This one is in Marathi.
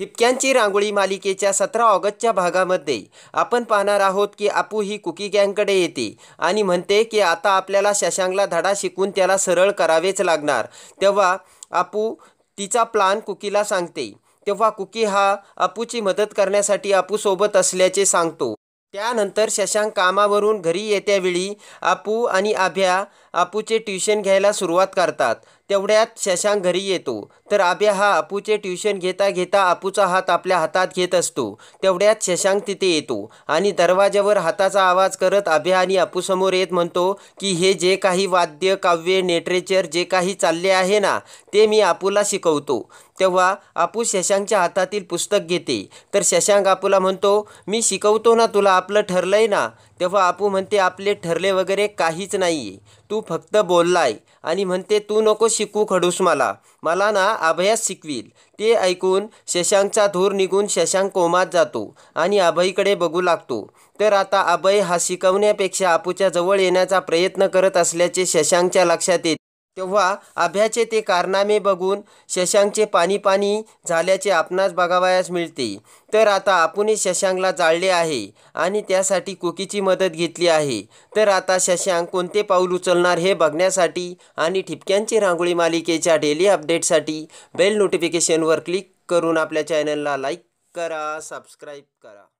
ठिपक्यांची रांगोळी मालिकेच्या सतरा ऑगस्टच्या भागामध्ये आपण पाहणार आहोत की आपू ही कुकी गँगकडे येते आणि म्हणते की आता आपल्याला शशांकला धडा शिकून त्याला सरळ करावेच लागणार तेव्हा आपू तिचा प्लान कुकीला सांगते तेव्हा कुकी हा अपूची मदत करण्यासाठी सोबत असल्याचे सांगतो त्यानंतर शशांक कामावरून घरी येत्यावेळी आपू आणि आभ्या आपूचे ट्युशन घ्यायला सुरुवात करतात तेवढ्यात शशांक घरी येतो तर आब्या हा अपूचे ट्युशन घेता घेता अपूचा हात आपल्या हातात घेत असतो तेवढ्यात शशांक तिथे येतो आणि दरवाज्यावर हाताचा आवाज करत आभ्या आणि अपूसमोर येत म्हणतो की हे जे काही वाद्य काव्य नेटरेचर जे काही चालले आहे ना ते मी आपूला शिकवतो तेव्हा आपू शशांकच्या हातातील पुस्तक घेते तर शशांक आपूला म्हणतो मी शिकवतो ना तुला आपलं ठरलंय ना तेव्हा आपू म्हणते आपले ठरले वगैरे काहीच नाही तू फक्त बोललाय आणि म्हणते तू नको शिकू खडूस मला मला ना अभयास शिकवील ते ऐकून शशांकचा धूर निघून शशांक कोमात जातो आणि अभयकडे बघू लागतो तर आता अभय हा शिकवण्यापेक्षा आपूच्या जवळ येण्याचा प्रयत्न करत असल्याचे शशांकच्या लक्षात येते तेव्हा अभ्याचे ते कारनामे बघून शशांकचे पाणी पाणी झाल्याचे आपणास बघावयास मिळते तर आता आपुने शशांकला जाळले आहे आणि त्यासाठी कुकीची मदत घेतली आहे तर आता शशांक कोणते पाऊल उचलणार हे बघण्यासाठी आणि ठिपक्यांची रांगोळी मालिकेच्या डेली अपडेटसाठी बेल नोटिफिकेशनवर क्लिक करून आपल्या चॅनलला लाईक करा सबस्क्राईब करा